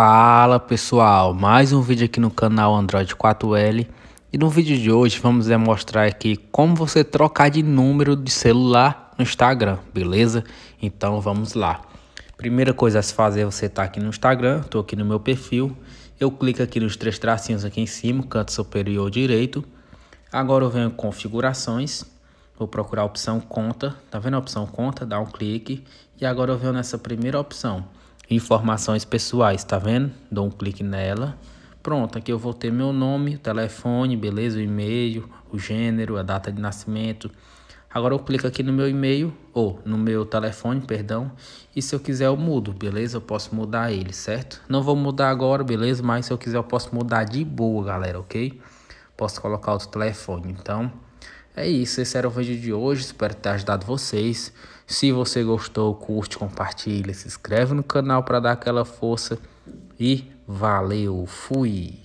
Fala pessoal, mais um vídeo aqui no canal Android 4L e no vídeo de hoje vamos demonstrar aqui como você trocar de número de celular no Instagram, beleza? Então vamos lá. Primeira coisa a se fazer é você estar tá aqui no Instagram, estou aqui no meu perfil, eu clico aqui nos três tracinhos aqui em cima, canto superior direito. Agora eu venho em configurações, Vou procurar a opção conta, tá vendo a opção conta? Dá um clique e agora eu venho nessa primeira opção informações pessoais, tá vendo? Dou um clique nela. Pronto, aqui eu vou ter meu nome, telefone, beleza? O e-mail, o gênero, a data de nascimento. Agora eu clico aqui no meu e-mail, ou no meu telefone, perdão. E se eu quiser eu mudo, beleza? Eu posso mudar ele, certo? Não vou mudar agora, beleza? Mas se eu quiser eu posso mudar de boa, galera, ok? Posso colocar outro telefone, então... É isso, esse era o vídeo de hoje, espero ter ajudado vocês. Se você gostou, curte, compartilha, se inscreve no canal para dar aquela força. E valeu, fui!